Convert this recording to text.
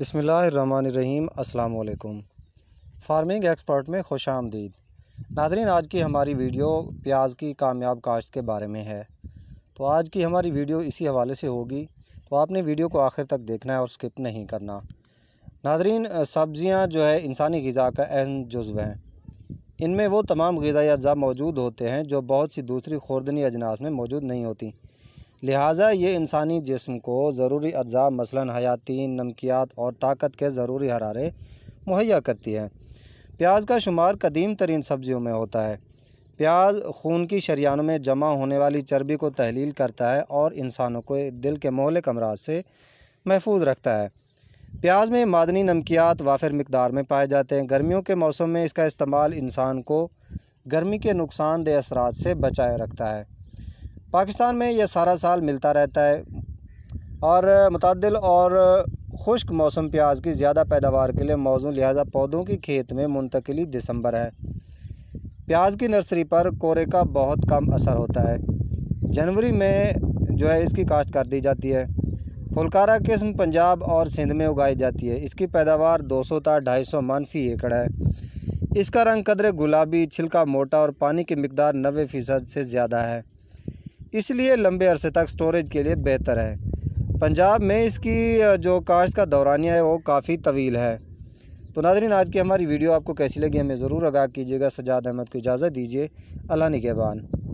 बसमीम् अल्लाम farming expert में खुश आमदीद नादरीन आज की हमारी वीडियो प्याज की कामयाब काश्त के बारे में है तो आज की हमारी वीडियो इसी हवाले से होगी तो आपने वीडियो को आखिर तक देखना है और स्किप नहीं करना नादरीन सब्ज़ियाँ जो है इंसानी गज़ा का अहम जज्व हैं इनमें वो तमाम गज़ाई अज्जा मौजूद होते हैं जो बहुत सी दूसरी खुरदनी अजनास में मौजूद नहीं होती लिहाजा ये इंसानी जिसम को ज़रूरी अज्जा मसला हयातीन नमकियात और ताकत के ज़रूरी हरारे मुहैया करती है प्याज का शुमार कदीम तरीन सब्जियों में होता है प्याज खून की शरियानों में जमा होने वाली चर्बी को तहलील करता है और इंसानों को दिल के मोहलिक अमराज से महफूज रखता है प्याज में मादनी नमकियात वाफिर मकदार में पाए जाते हैं गर्मियों के मौसम में इसका इस्तेमाल इंसान को गर्मी के नुकसानदेह असरा से बचाए रखता है पाकिस्तान में यह सारा साल मिलता रहता है और मतदल और खुश्क मौसम प्याज की ज़्यादा पैदावार के लिए मौजूद लिहाजा पौधों की खेत में मुंतकली दिसंबर है प्याज की नर्सरी पर कोरे का बहुत कम असर होता है जनवरी में जो है इसकी काश्त कर दी जाती है फुलकारा किस्म पंजाब और सिंध में उगाई जाती है इसकी पैदावार 200 ता ढाई सौ मानफी एकड़ है इसका रंग कदरे गुलाबी छिलका मोटा और पानी की मकदार नबे फ़ीसद से ज़्यादा है इसलिए लंबे अरसे तक स्टोरेज के लिए बेहतर है पंजाब में इसकी जो काश्त का दौरानिया है वो काफ़ी तवील है तो नादरीन आज की हमारी वीडियो आपको कैसी लगी हमें ज़रूर आगा कीजिएगा सजाद अहमद को इजाज़त दीजिए अल्लाह निगेबान